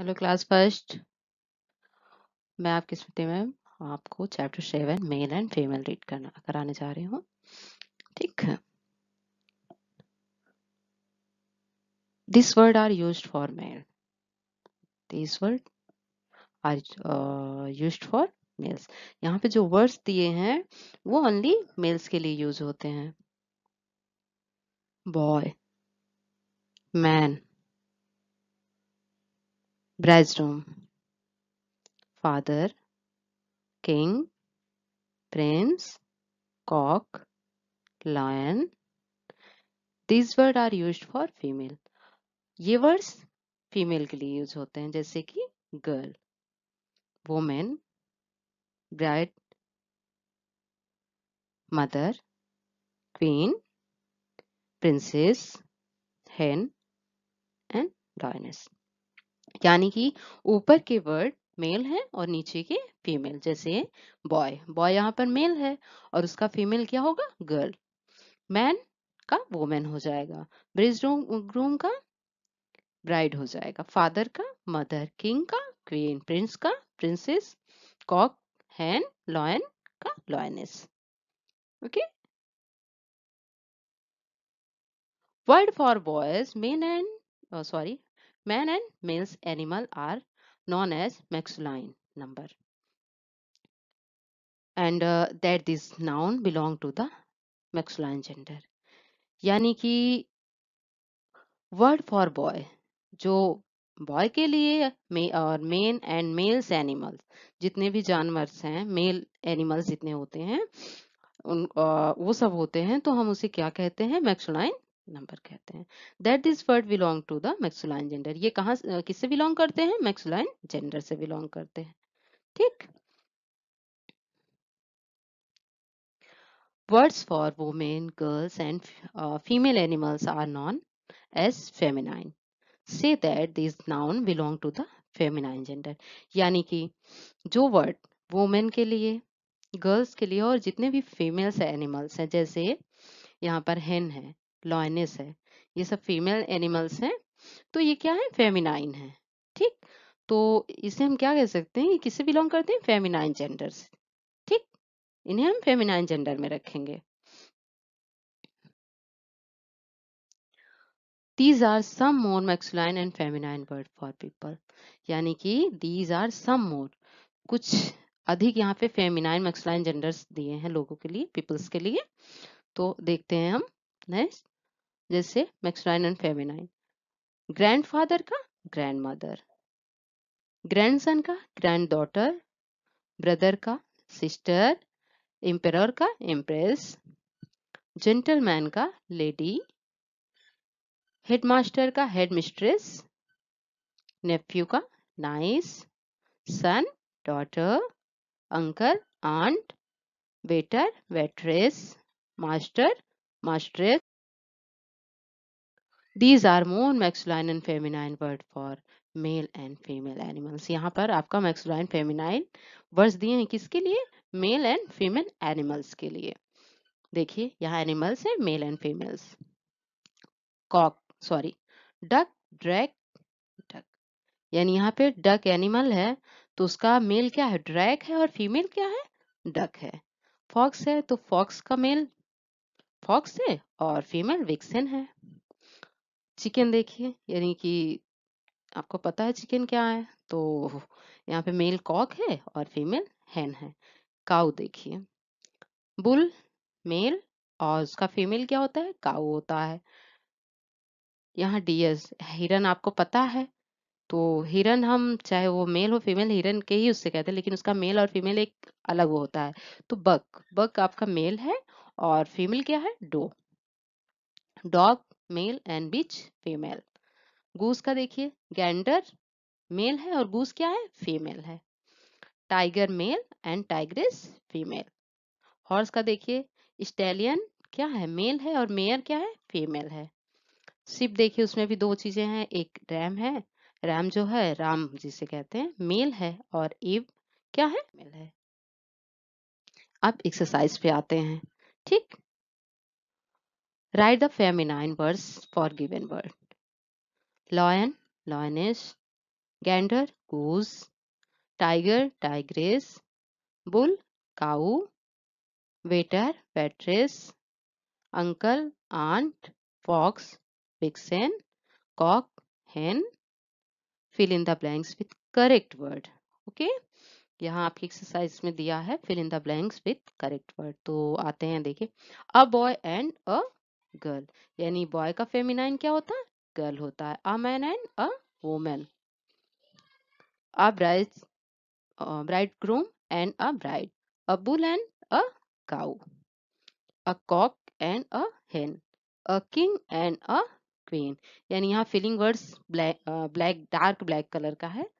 Hello class first मैं आपकी Smriti ma'am आपको chapter seven male and female read करना कराने जा रही हूँ ठीक this word are use for male this word are use for males यहाँ पे जो वर्ड्स दिए हैं वो ओनली मेल्स के लिए यूज होते हैं boy man bridegroom father king prince cock lion. This word are use for female ये वर्ड्स फीमेल के लिए यूज होते हैं जैसे कि girl women bride mother queen princess hen and lioness यानी कि ऊपर के वर्ड मेल है और नीचे के फीमेल जैसे बॉय बॉय यहाँ पर मेल है और उसका फीमेल क्या होगा गर्ल मैन का वोमेन हो जाएगा ब्रिज ग्रूम का ब्राइड हो जाएगा फादर का मदर किंग का क्वीन प्रिंस का प्रिंसेस कॉक हैन लॉयन का lioness okay word for boys men and sorry men and males animal are known as maxilline number. And uh, that this noun belong to the maxilline gender. yani ki word for boy jo boy के लिए मे और main and mails animals जितने भी जानवर हैं male animals जितने होते हैं उन आ, वो सब होते हैं तो हम उसे क्या कहते हैं मैक्सुलाइन नंबर कहते हैं that this word belong to the masculine gender ये कहा किससे बिलोंग करते हैं मैक्सुलाइन जेंडर से बिलोंग करते हैं ठीक words for women girls and female animals are known as feminine से that this noun belong to the feminine gender यानी कि जो वर्ड वुमेन के लिए गर्ल्स के लिए और जितने भी फीमेल्स एनिमल्स हैं जैसे यहाँ पर हेन है लॉयनेस है ये सब फीमेल एनिमल्स हैं तो ये क्या है फेमिनाइन है ठीक तो इसे हम क्या कह सकते हैं ये किससे बिलोंग करते हैं फेमिनाइन जेंडर से ठीक इन्हें हम फेमिनाइन जेंडर में रखेंगे these are some more masculine and feminine word for people यानी कि दीज आर सम मोर कुछ अधिक यहाँ पे फेमिनाइन मैक्सुलाइन जेंडर्स दिए हैं लोगों के लिए पीपल्स के लिए तो देखते हैं हम नेक्स्ट जैसे मैक्सुलाइन एंड फेमिनाइन ग्रैंडफादर का ग्रैंड मदर ग्रैंडसन का ग्रैंड डॉटर ब्रदर का सिस्टर एम्पेर का एम्प्रेस जेंटलमैन का लेडी हेडमास्टर का हेड मिस्ट्रेस नेफ्यू का nice son daughter uncle aunt waiter waitress master mistress these are more masculine and feminine word for male and female animals यहाँ पर आपका मैक्सुलाइन feminine words दिए हैं किसके लिए मेल एंड फीमेल एनिमल्स के लिए देखिए यहाँ एनिमल्स है male and females cock sorry duck drake duck यानी यहाँ पे डक एनिमल है तो उसका मेल क्या है ड्रैक है और फीमेल क्या है डक है फॉक्स है तो फॉक्स का मेल फॉक्स है और फीमेल विक्सन है चिकन देखिए यानी कि आपको पता है चिकन क्या है तो यहाँ पे मेल कॉक है और फीमेल हैन है काउ देखिए बुल मेल और उसका फीमेल क्या होता है काउ होता है यहाँ डियर्स हिरन आपको पता है तो हिरन हम चाहे वो मेल हो फीमेल हिरन के ही उससे कहते हैं लेकिन उसका मेल और फीमेल एक अलग होता है तो बक बक आपका मेल है और फीमेल क्या है doe dog male and bitch female goose का देखिए गैंडर मेल है और गूस क्या है फीमेल है tiger male and tigress female horse का देखिए स्टेलियन क्या है मेल है और मेयर क्या है फीमेल है सिप देखिए उसमें भी दो चीजें हैं एक रैम है रैम जो है राम जिसे कहते हैं मेल है और इव क्या है मेल है अब एक्सरसाइज पे आते हैं ठीक Write the feminine verbs for given word. Lion, lioness. Gander, goose. Tiger, tigress. Bull, cow. Waiter, waitress. Uncle, aunt. Fox, vixen. Cock, hen. Fill in the blanks with correct word. Okay. यहाँ आपकी exercise में दिया है fill in the blanks with correct word तो आते हैं देखिए a boy and a girl यानी बॉय का फेमिनाइन क्या होता है गर्ल होता है a man and a women a bride bridegroom and a bride a bull and a cow a cock and a hen a king and a queen यानी यहाँ filling words black black dark black colour का है